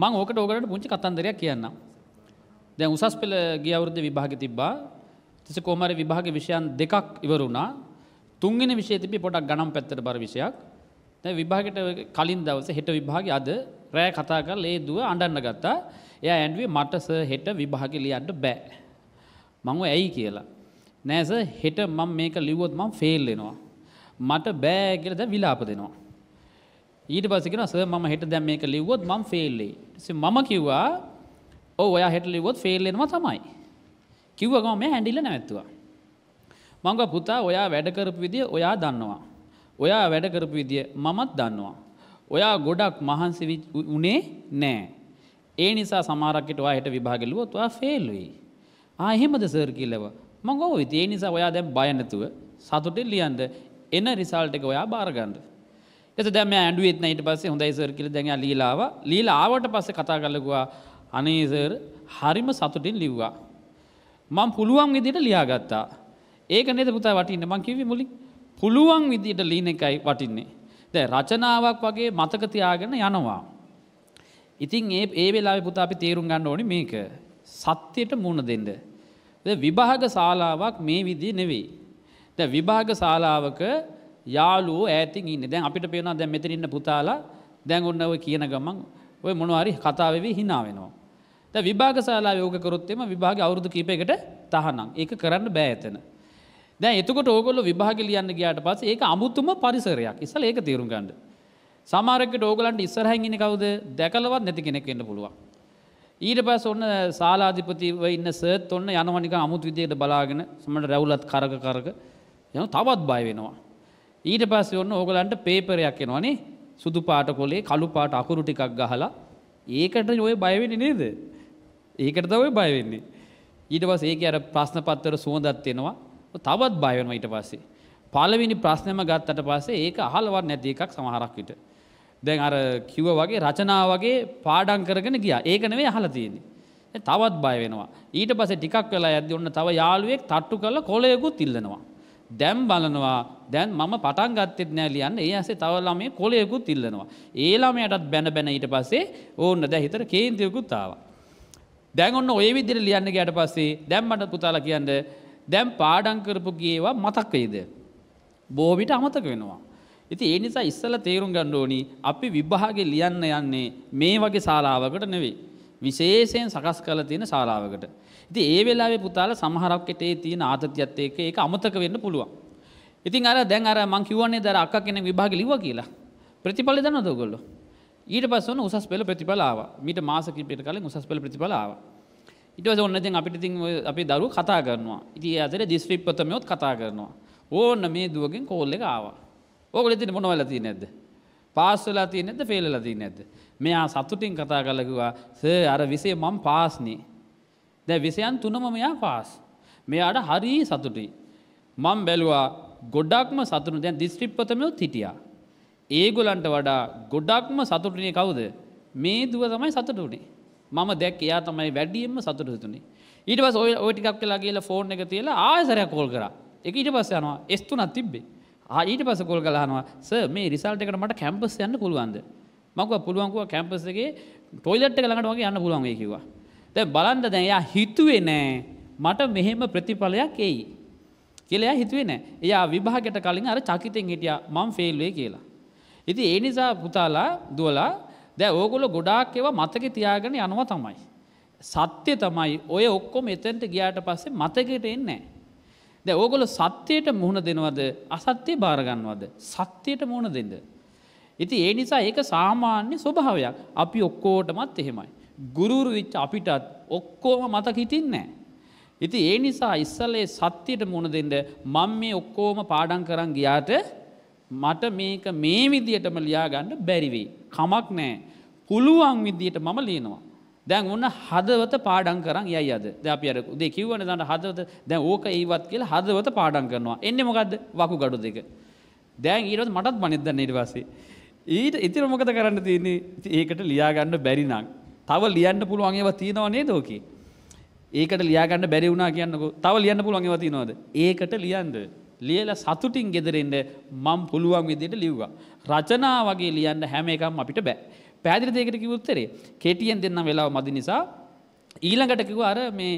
මං ඕකට ඕකට පුංචි කතන්දරයක් කියන්නම්. දැ උසස් පෙළ ගියවුරුද්ධ විභාග තිබ්බා තිස කෝමර විභාග විෂයන් දෙකක් ඉවරුණා තුන්ගෙන විශේතිපි පොඩක් ගනම් පැත්තට බර විෂයක් දැ විභාගට කලින් දවස හෙට විභාග අද රෑ කතා කල් ඒ දුව අඩන්න ගත්තා එය ඇන්ුවේ මටස හෙට විභාග ලියන්ට බෑ. මංව ඇයි කියලා. නෑස හෙට මං මේක ලිවොත් මං ෆෙල්ලෙනවා. මට බෑගෙලද විලාප දෙනවා. ඊට පසකෙන ස ම හිට දැම් මේක ලිවොත් මං ෆෙල්ලේ මම කිව්වා ඕ ඔයා හෙට ලිවොත් ෆෙල්ලෙනවා තමයි කිව්වගම මේ හැඩිල නැත්තුවා මංග පුතා ඔයා වැඩකරපු විදිිය ඔයා දන්නවා ඔයා වැඩකරපු විදිිය මමත් දන්නවා ඔයා ගොඩක් මහන්සි වනේ නෑ ඒ නිසා සමාරක්කට වාහට විභාගලුවොත් වා ෆෙල්ලුයි ආහෙමද සර් කිල්ලව මංගෝ විති ඒ නිසා ඔයා දැම් බයනැතුව සතුටෙල් ලියන්ද එන රිසාල්ට එක ඔයා භාරගන්ඩ එත දැම ඇඩුවත් නයිට පස්සේ හොඳයිසර් කියල දැන ලීලාව ලීලාවට පස්ස කතා කලකවා අනේසර් හරිම සතුටින් ලිව්වා. මං පුළුවන් විදිට ලියාගත්තා. ඒක නෙද පුතා වටින්න මං කිවි මුලින් පුළුවන් විදිට ලීන එකයි වටින්නේ. දැ රචනාවක් වගේ මතකතියාගෙන යනවා. ඉතින් ඒ ඒ වෙලා පුතා අපි තේරුම් ගන්න ඕනි මේක සත්‍යයට මුණ දෙන්න. විභාග ශාලාවක් මේ විදි නෙවෙයි. ද විභාග ශාලාවක යාලුව ඇතින් ඉන්න දැන් අපිට පේනවා දැ මෙතරින්න පුතාලා දැන් ඔන්න ඔය කියන ගමන් ඔය මොනවාරි කතාවවෙ හිනාවෙනවා. ද විභාග සාලා යෝගකරොත්තෙම විභාග අවුරුදු කීපයකට තහනම් ඒක කරන්න බෑඇතන. දැ එතකට ඕගොල්ල විභාග ලියන්න ගයාට පස් ඒක අමුතුම පරිසරයක් ඉසල ඒක තේරුම් ගන්ඩ. සමාරක ෝගලන්ට ඉස්සරහැගිනි කවද දැකලවත් නැති කෙනෙක් එන්න පුළුවන්. ඊට පස් ඔන්න සාලාධිපතිව ඉන්න සත් ඔන්න යනවනික අමුත් විදියට බලාගෙන සමට රැවුලත් කරග කරග යන තවත් බය වෙනවා. ඊට පස්සේ ඔන්න ඕගලන්ට පේපරයක් එනවනේ සුදු පාට කොලේ කළු පාට අකුරු ටිකක් ගහලා ඒකට ඔය බය වෙන්නේ නේද? ඒකට තමයි බය වෙන්නේ. ඊට පස්සේ ඒකේ අර ප්‍රශ්න පත්‍ර සුවඳත් එනවා. තවත් බය වෙනවා ඊට පස්සේ. පළවෙනි ප්‍රශ්නෙම ගත්තට පස්සේ ඒක අහලවත් නැති එකක් සමහරක් විට. දැන් අර කිව්ව වගේ රචනා වගේ පාඩම් කරගෙන ගියා. ඒක නෙවෙයි අහලා තියෙන්නේ. තවත් බය වෙනවා. ඊට පස්සේ ටිකක් වෙලා යද්දී ඔන්න තව යාළුවෙක් තට්ටු කරලා කොලයකුත් ඉල්ලනවා. දැම් බලනවා දැන් මම පටන් ගත්තෙත් නෑ ලියන්න ඒ ඇසේ තවල්ලා මේ කොලයකුත් ඉල්ලනවා. ඒලාමයටත් බැන බැන ඊට පස්සේ ඕන්න දැ හිතර කේන්තියකුත්තාව. දැන්ඔන්න ඔය විදිර ලියන්න ගයට පස්සේ දැම්මට පුතාලා කියන්න දැම් පාඩංකරපු ගේවා මතක්වේද. බෝවිට අමතක වෙනවා. ඉති ඒ නිසා ඉස්සල තේරුම් ගණ්ඩෝනි අපි විභාගේ ලියන්න යන්නේ මේ වගේ ශාලාවකට නෙවෙේ. විශේෂයෙන් සකස් කරලා තියෙන ශාලාවකට. ඉතින් ඒ වෙලාවේ පුතාලා සමහරක් හිටේ තියෙන ආතතියත් එක්ක ඒක අමතක වෙන්න පුළුවන්. ඉතින් අර දැන් අර මං කියවන්නේ දැන් අක්කා කෙනෙක් විභාගෙ ලිව්වා කියලා. ප්‍රතිඵල දන්නවද ඔයගොල්ලෝ? ඊට පස්සේ ඔන්න උසස් පෙළ ප්‍රතිඵල ආවා. මීට මාස කිහිපයකට කලින් උසස් පෙළ ප්‍රතිඵල ආවා. ඊට පස්සේ ඔන්න දැන් අපිට ඉතින් අපේ දරුවෝ කතා කරනවා. ඉතින් ඒ අතරේ දිස්ත්‍රික් ප්‍රථමයොත් කතා කරනවා. ඕන්න මේ දුවගෙන් කෝල් එක ආවා. ඕගොල්ලෝ ඉතින් මොනවලා තියෙන්නේ නැද්ද? පාස්සලා තිය නැද ෆෙල්ල දී නැද. මෙයා සතුටින් කතා කලකිවා ස අර විසේ මං පාස්නේ. දැ විසයන් තුනම මෙයා පාස්. මෙයාට හරී සතුටි. මං බැලවා ගොඩක්ම සතුරු දැන් දිස්ත්‍රිප්පතමයෝ හිටියා. ඒගොලන්ට වඩා ගොඩක්ම සතුටනේ කවුද. මේ දුව තමයි සතුටුනේ. මම දැක් එයා තමයි වැඩියම්ම සතුට සිතුනේ. ඊට පස් ඔය ඔටිකක් කියලා කියලා ෆෝර්න් එක තියලා ආසරයක් කෝල් කර එක ඊට පස්ස යනවා එස්තුනත් තිබ්බේ ආට පස කොල් කලානවා ස මේ රිසල්ට එකට මට කැම්පස් යන්න පුළුවන්ද මක පුළුවන්කුව කැම්පස්සගේ ටොයිලට් කළඟට වගේ යන්න පුළුවන්ගේ කිවා දැ බලන්ද දැන් එයා හිතුවේ නෑ මට මෙහෙම ප්‍රතිඵලයක් එයි කියලා හිතුවේ නෑ එයා විභාගට කලින් අර චකිතෙන් හිටිය මං ෆෙල්වේ කියලා ඉති ඒ නිසා පුතාලා දුවලා දැ ඕගොල ගොඩාක් ඒවා මතක තියාගෙන යනවා තමයි සත්‍ය තමයි ඔය ඔක්කොම එතැන්ට ගියාට පස්සේ මතකට එන්නේ නෑ දැ ඕගොල සත්‍යයට මුහුණ දෙනවද අසත්‍යය භාරගන්නවද සත්‍යයට මුහුණ දෙද. ඉති ඒ නිසා ඒක සාමාන්‍ය ස්වභාවයක් අපි ඔක්කෝටමත් එහෙමයි. ගුරුරු විච් අපිටත් ඔක්කෝම මතක හිටින්නෑ. ඉති ඒ නිසා ඉස්සල්ලේ සත්‍යයට මුණ දෙෙන්ට මං මේ ඔක්කෝම පාඩන් කරන් ගියාට මට මේක මේ විදියටම ලියාගන්න බැරිවේ. කමක් නෑ පුළුවන් විදියට මම ලියනවා. දැන් ඔන්න හදවත පාඩම් කරන් යයි අද. දැන් අපි අර උදේ කිව්වනේ දැන් හදවත දැන් ඕක ඒවත් කියලා හදවත පාඩම් කරනවා. එන්නේ මොකද්ද? වකුගඩු දෙක. දැන් ඊට පස්සේ මටත් බණෙත් දැන් ඊට පස්සේ. ඊට ඉතින් මොකද කරන්න තියෙන්නේ? ඒකට ලියා ගන්න බැරි නම් තව ලියන්න පුළුවන් ඒවා තියෙනව නේද ඔකේ? ඒකට ලියා ගන්න බැරි වුණා කියන්නකෝ. තව ලියන්න පුළුවන් ඒවා තියෙනවද? ඒකට ලියන්න. ලියලා සතුටින් ගෙදරින්ද මම පුළුවන් විදිහට ලිව්වා. රචනා වගේ ලියන්න හැම එකක්ම අපිට බෑ. පැදිරි දෙයකට කිව උත්තරේ කෙටියෙන් දෙන්නම් වෙලාව මදි නිසා ඊළඟට කිව්ව අර මේ